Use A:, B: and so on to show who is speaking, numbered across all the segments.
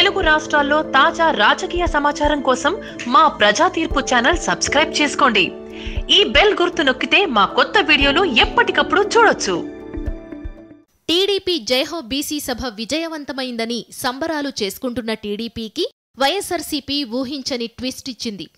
A: తెలుగు రాష్ట్రాల్లో తాజా రాజకీయ సమాచారం కోసం మా ప్రజా తీర్పు ఛానల్ సబ్స్క్రైబ్ చేసుకోండి ఈ బెల్ గుర్తు నొక్కితే మా కొత్త వీడియోలు ఎప్పటికప్పుడు చూడొచ్చు టీడీపీ జయహో బీసీ సభ విజయవంతమైందని సంబరాలు చేసుకుంటున్న టీడీపీకి వైఎస్ఆర్సీపీ ఊహించని ట్విస్ట్ ఇచ్చింది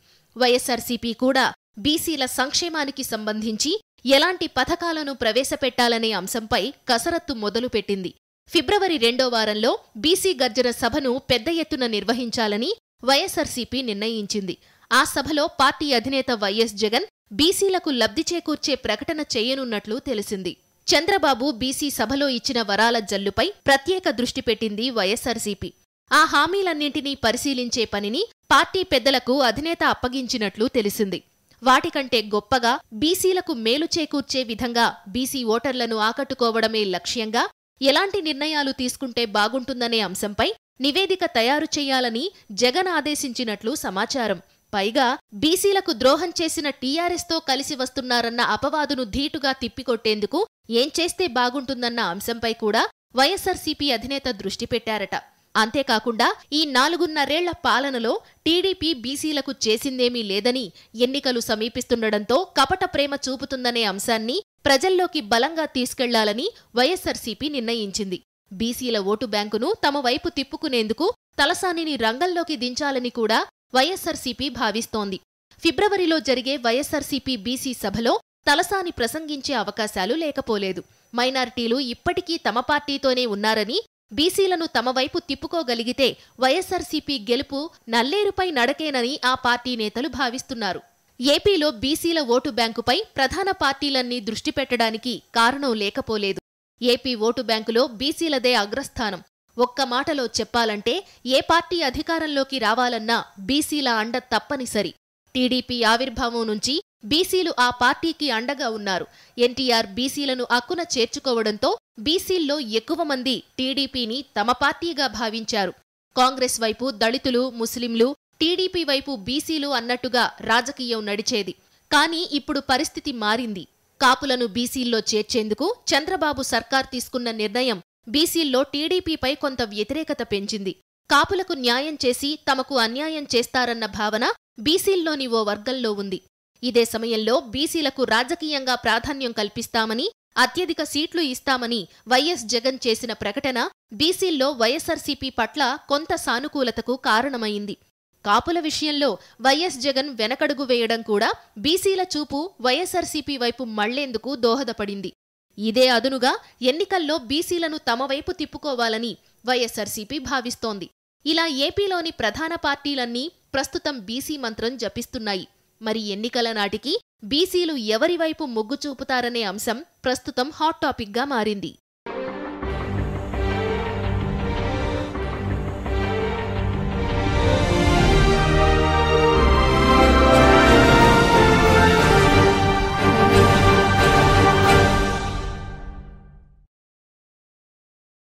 A: వైఎస్ఆర్సీపీ కూడా బీసీల సంక్షేమానికి సంబంధించి ఎలాంటి పథకాలను ప్రవేశపెట్టాలనే అంశంపై కసరత్తు మొదలుపెట్టింది ఫిబ్రవరి రెండో వారంలో బీసీ గర్జన సభను పెద్ద ఎత్తున నిర్వహించాలని వైఎస్ఆర్సీపీ నిర్ణయించింది ఆ సభలో పార్టీ అధినేత వైఎస్ జగన్ బీసీలకు లబ్ధి చేకూర్చే ప్రకటన చేయనున్నట్లు తెలిసింది చంద్రబాబు బీసీ సభలో ఇచ్చిన వరాల జల్లుపై ప్రత్యేక దృష్టి పెట్టింది వైఎస్ఆర్సీపీ ఆ హామీలన్నింటినీ పరిశీలించే పనిని పార్టీ పెద్దలకు అధినేత అప్పగించినట్లు తెలిసింది వాటికంటే గొప్పగా బీసీలకు మేలు చేకూర్చే విధంగా బీసీ ఓటర్లను ఆకట్టుకోవడమే లక్ష్యంగా ఎలాంటి నిర్ణయాలు తీసుకుంటే బాగుంటుందనే అంశంపై నివేదిక తయారు చేయాలని జగన్ ఆదేశించినట్లు సమాచారం పైగా బీసీలకు ద్రోహం చేసిన టీఆర్ఎస్తో కలిసి వస్తున్నారన్న అపవాదును ధీటుగా తిప్పికొట్టేందుకు ఏం చేస్తే బాగుంటుందన్న అంశంపై కూడా వైఎస్సార్సీపీ అధినేత దృష్టి పెట్టారట అంతేకాకుండా ఈ నాలుగున్నరేళ్ల పాలనలో టీడీపీ బీసీలకు చేసిందేమీ లేదని ఎన్నికలు సమీపిస్తుండటంతో కపట ప్రేమ చూపుతుందనే అంశాన్ని ప్రజల్లోకి బలంగా తీసుకెళ్లాలని వైఎస్సార్సీపీ నిర్ణయించింది బీసీల ఓటు బ్యాంకును తమ వైపు తిప్పుకునేందుకు తలసానిని రంగంలోకి దించాలని కూడా వైఎస్సార్సీపీ భావిస్తోంది ఫిబ్రవరిలో జరిగే వైఎస్సార్సీపీ బీసీ సభలో తలసాని ప్రసంగించే అవకాశాలు లేకపోలేదు మైనార్టీలు ఇప్పటికీ తమ పార్టీతోనే ఉన్నారని బీసీలను తమ వైపు తిప్పుకోగలిగితే వైఎస్సార్సీపీ గెలుపు నల్లేరుపై నడకేనని ఆ పార్టీ నేతలు భావిస్తున్నారు ఏపీలో బీసీల ఓటు బ్యాంకుపై ప్రధాన పార్టీలన్నీ దృష్టి పెట్టడానికి కారణం లేకపోలేదు ఏపీ ఓటు బ్యాంకులో బీసీలదే అగ్రస్థానం ఒక్క మాటలో చెప్పాలంటే ఏ పార్టీ అధికారంలోకి రావాలన్నా బీసీల అండ తప్పనిసరి టీడీపీ ఆవిర్భావం నుంచి బీసీలు ఆ పార్టీకి అండగా ఉన్నారు ఎన్టీఆర్ బీసీలను అక్కున చేర్చుకోవడంతో బీసీల్లో ఎక్కువ మంది టీడీపీని తమ పార్టీగా భావించారు కాంగ్రెస్ వైపు దళితులు ముస్లింలు టీడీపీ వైపు బీసీలు అన్నట్టుగా రాజకీయం నడిచేది కానీ ఇప్పుడు పరిస్థితి మారింది కాపులను బీసీల్లో చేర్చేందుకు చంద్రబాబు సర్కార్ తీసుకున్న నిర్ణయం బీసీల్లో టీడీపీపై కొంత వ్యతిరేకత పెంచింది కాపులకు న్యాయం చేసి తమకు అన్యాయం చేస్తారన్న భావన బీసీల్లోని ఓ వర్గంలో ఉంది ఇదే సమయంలో బీసీలకు రాజకీయంగా ప్రాధాన్యం కల్పిస్తామని అత్యధిక సీట్లు ఇస్తామని వైఎస్ జగన్ చేసిన ప్రకటన బీసీల్లో వైఎస్సార్సీపీ పట్ల కొంత సానుకూలతకు కారణమైంది కాపుల విషయంలో వైఎస్ జగన్ వెనకడుగు వేయడం కూడా బీసీల చూపు వైఎస్ఆర్సీపీ వైపు మళ్లేందుకు దోహదపడింది ఇదే అదునుగా ఎన్నికల్లో బీసీలను తమ వైపు తిప్పుకోవాలని వైఎస్ఆర్సీపీ భావిస్తోంది ఇలా ఏపీలోని ప్రధాన పార్టీలన్నీ ప్రస్తుతం బీసీ మంత్రం జపిస్తున్నాయి మరి ఎన్నికల నాటికి బీసీలు ఎవరివైపు మొగ్గు చూపుతారనే అంశం ప్రస్తుతం హాట్ టాపిక్గా మారింది